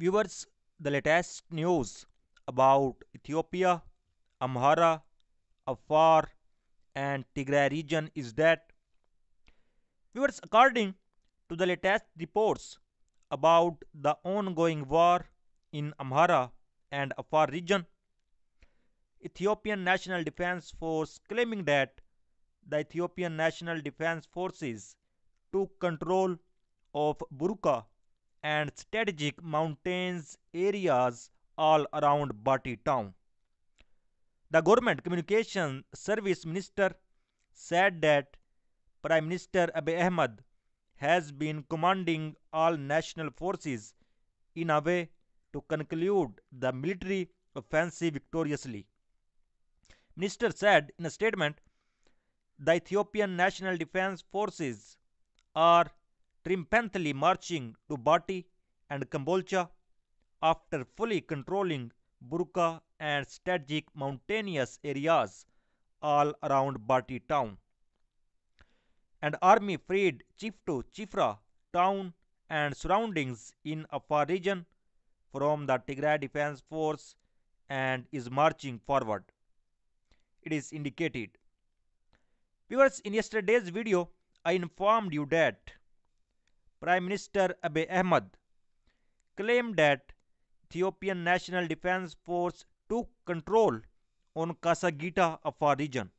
Viewers, the latest news about Ethiopia, Amhara, Afar and Tigray region is that viewers according to the latest reports about the ongoing war in Amhara and Afar region Ethiopian National Defense Force claiming that the Ethiopian National Defense Forces took control of Buruka and strategic mountains areas all around Bati town. The government communication service minister said that Prime Minister Abiy Ahmed has been commanding all national forces in a way to conclude the military offensive victoriously. Minister said in a statement, the Ethiopian National Defense Forces are triumphantly marching to Bati and Kambolcha after fully controlling Burka and strategic mountainous areas all around Bati town. And army freed Chifto Chifra town and surroundings in Afar region from the Tigray Defense Force and is marching forward. It is indicated. Viewers, in yesterday's video, I informed you that Prime Minister Abiy Ahmed claimed that Ethiopian National Defense Force took control on Kasagita our region.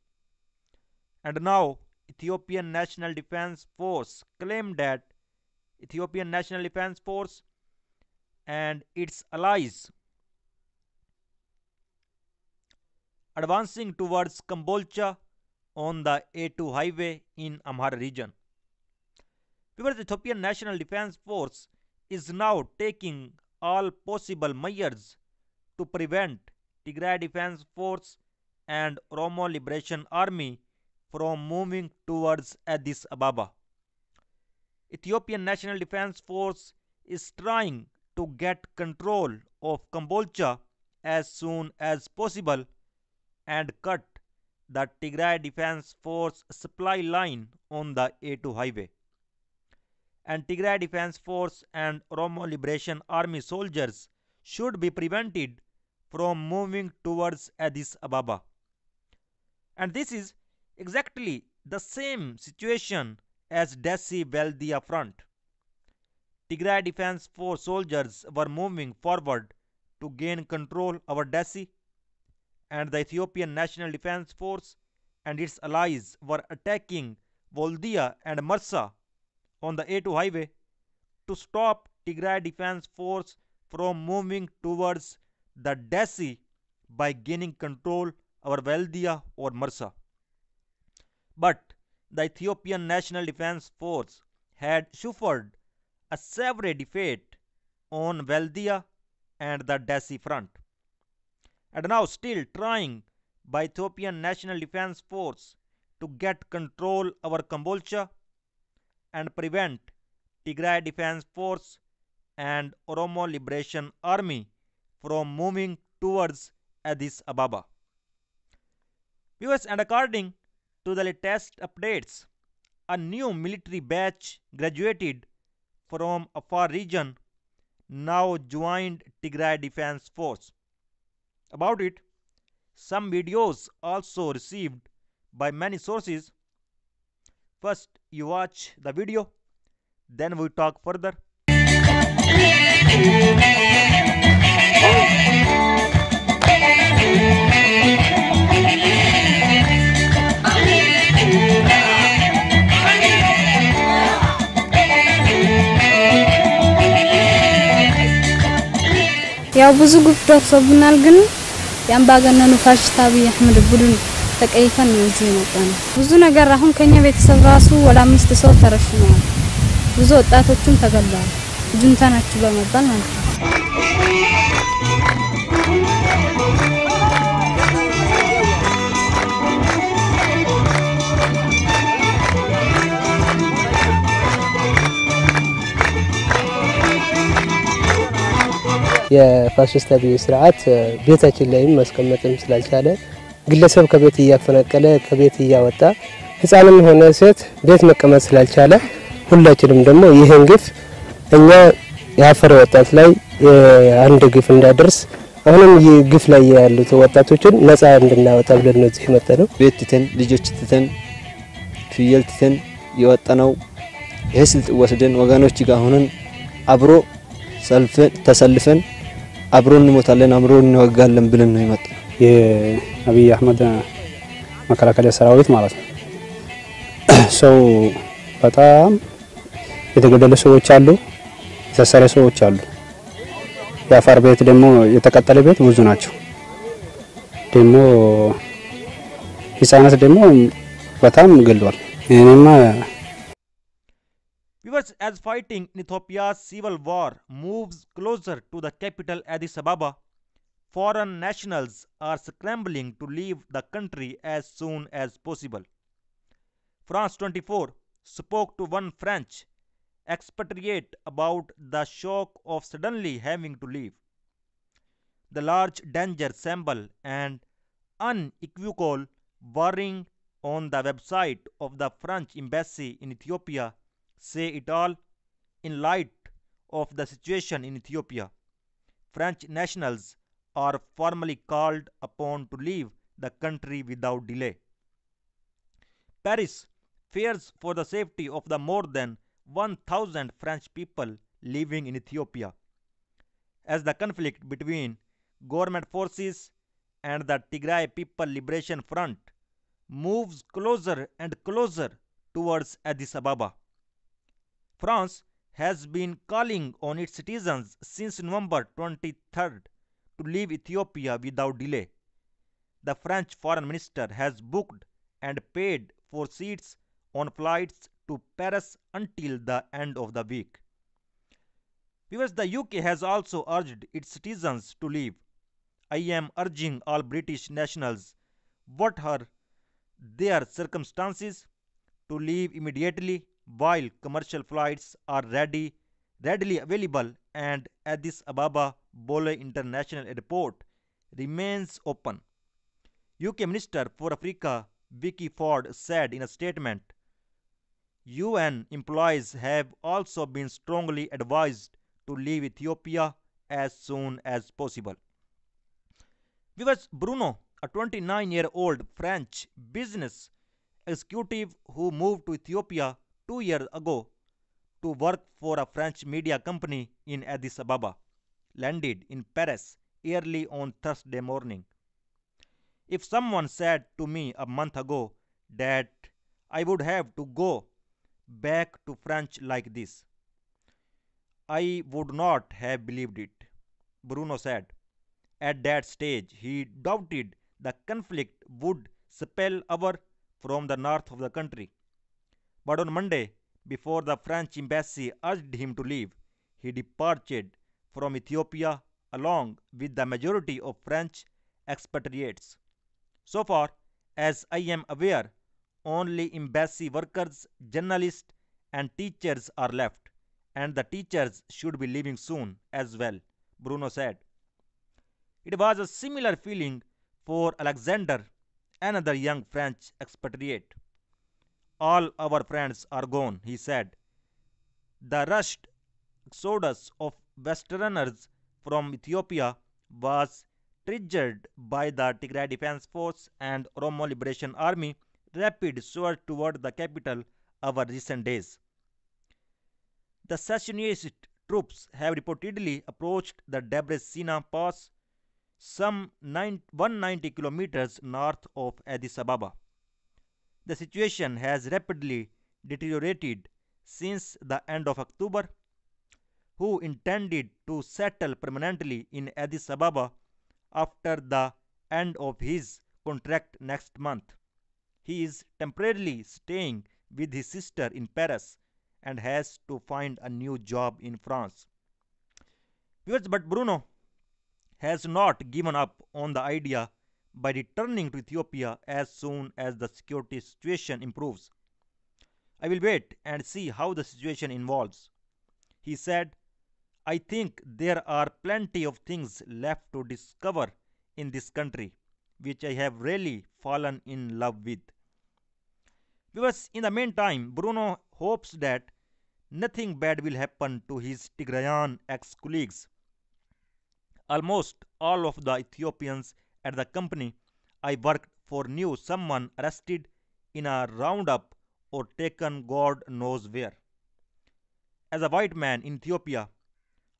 And now Ethiopian National Defense Force claimed that Ethiopian National Defense Force and its allies advancing towards Kambolcha on the A2 highway in Amhara region because the Ethiopian National Defense Force is now taking all possible measures to prevent Tigray Defense Force and Oromo Liberation Army from moving towards Addis Ababa. Ethiopian National Defense Force is trying to get control of Kambolcha as soon as possible and cut the Tigray Defense Force supply line on the A2 highway and Tigray Defense Force and Oromo Liberation Army soldiers should be prevented from moving towards Addis Ababa. And this is exactly the same situation as Desi Beldia Front. Tigray Defense Force soldiers were moving forward to gain control over Desi, and the Ethiopian National Defense Force and its allies were attacking Voldia and Marsa on the A2 highway to stop Tigray Defense Force from moving towards the Dead by gaining control over Valdia or Marsa. But the Ethiopian National Defense Force had suffered a severe defeat on Valdia and the Dead front. And now still trying by Ethiopian National Defense Force to get control over Kambolcha and prevent Tigray Defense Force and Oromo Liberation Army from moving towards Addis Ababa. Viewers, and according to the latest updates, a new military batch graduated from a far region now joined Tigray Defense Force. About it, some videos also received by many sources First, you watch the video, then we talk further. ያው ብዙ ጉዳት ሰብናል ግን የአምባገነኑ ፋሽስት አብይ አህመድ ቡድን ተቀይፈን ነው እዚህ የመጣ ነው። ብዙ ነገር አሁን ከኛ ቤተሰብ ራሱ ወደ አምስት ሰው ተረሽነዋል። ብዙ ወጣቶችም ተገለዋል። ጁንታ ናችሁ በመባል ማለት ነው። የፋሽስት ስርዓት ቤታችን ላይም ማስቀመጥም ስላልቻለ ግለሰብ ከቤት እያፈናቀለ ከቤት እያወጣ ህፃንም ሆነ ሴት ቤት መቀመጥ ስላልቻለ ሁላችንም ደግሞ ይህን ግፍ እኛ የአፈር ወጣት ላይ አንድ ግፍ እንዳደርስ አሁንም ይህ ግፍ ላይ ያሉት ወጣቶችን ነፃ እንድናወጣ ብለን ነው እዚህ መጠ ነው። ቤት ትተን ልጆች ትተን ፍየል ትተን የወጣ ነው። ይህ ስልጥ ወስደን ወገኖች ጋር ሆነን አብሮ ተሰልፈን አብሮ እንሞታለን፣ አብሮ እንወጋለን ብለን ነው የመጣ ነው። የአብይ አህመድ መከላከያ ሰራዊት ማለት ነው። ሰው በጣም የተገደለ ሰዎች አሉ፣ የተሰረ ሰዎች አሉ። የአፋር ቤት ደግሞ የተቀጠለ ቤት ብዙ ናቸው። ደግሞ ህጻናት ደግሞ በጣም ገሏል። እኔማ ቪቨርስ አዝ ፋይቲንግ ኢትዮጵያ ሲቪል ዋር ሙቭስ ክሎዘር ቱ ዘ ካፒታል አዲስ አበባ foreign nationals are scrambling to leave the country as soon as possible. France 24 spoke to one French expatriate about the shock of suddenly having to leave. The large danger symbol and unequivocal warning on the website of the French embassy in Ethiopia say it all in light of the situation in Ethiopia. French nationals are formally called upon to leave the country without delay. Paris fears for the safety of the more than 1,000 French people living in Ethiopia as the conflict between government forces and the Tigray People Liberation Front moves closer and closer towards Addis Ababa. France has been calling on its citizens since November 23 to leave Ethiopia without delay. The French foreign minister has booked and paid for seats on flights to Paris until the end of the week. Because the UK has also urged its citizens to leave. I am urging all British nationals, what are their circumstances, to leave immediately while commercial flights are ready, readily available and Addis Ababa Bole International Airport remains open. UK Minister for Africa Vicky Ford said in a statement, UN employees have also been strongly advised to leave Ethiopia as soon as possible. was Bruno, a 29-year-old French business executive who moved to Ethiopia two years ago to work for a French media company in Addis Ababa landed in Paris early on Thursday morning. If someone said to me a month ago that I would have to go back to France like this, I would not have believed it, Bruno said. At that stage, he doubted the conflict would spell over from the north of the country. But on Monday, before the French embassy urged him to leave, he departed from Ethiopia along with the majority of French expatriates. So far as I am aware, only embassy workers, journalists, and teachers are left, and the teachers should be leaving soon as well, Bruno said. It was a similar feeling for Alexander, another young French expatriate. All our friends are gone, he said. The rushed exodus of Westerners from Ethiopia was triggered by the Tigray Defense Force and Oromo Liberation Army rapid surge toward the capital over recent days. The secessionist troops have reportedly approached the Debre Pass, some 190 kilometers north of Addis Ababa. The situation has rapidly deteriorated since the end of October who intended to settle permanently in Addis Ababa after the end of his contract next month. He is temporarily staying with his sister in Paris and has to find a new job in France. but Bruno has not given up on the idea by returning to Ethiopia as soon as the security situation improves. I will wait and see how the situation evolves, he said I think there are plenty of things left to discover in this country which I have really fallen in love with. Because in the meantime, Bruno hopes that nothing bad will happen to his Tigrayan ex colleagues. Almost all of the Ethiopians at the company I worked for knew someone arrested in a roundup or taken God knows where. As a white man in Ethiopia,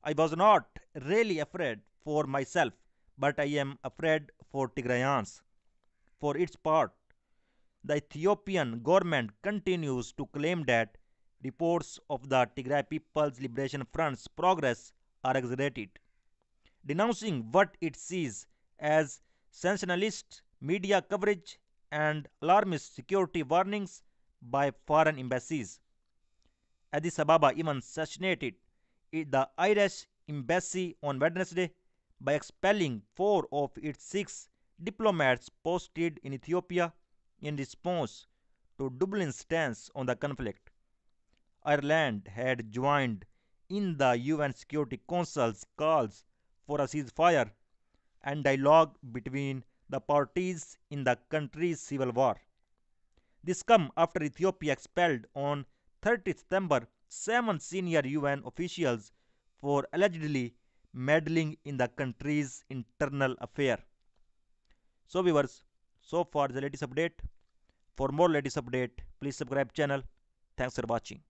I was not really afraid for myself, but I am afraid for Tigrayans. For its part, the Ethiopian government continues to claim that reports of the Tigray People's Liberation Front's progress are exaggerated, denouncing what it sees as sensationalist media coverage and alarmist security warnings by foreign embassies. Addis Ababa even assassinated the Irish embassy on Wednesday by expelling four of its six diplomats posted in Ethiopia in response to Dublin's stance on the conflict. Ireland had joined in the UN Security Council's calls for a ceasefire and dialogue between the parties in the country's civil war. This come after Ethiopia expelled on 30 September seven senior UN officials for allegedly meddling in the country's internal affair. So viewers, so far the latest update. For more latest update, please subscribe channel. Thanks for watching.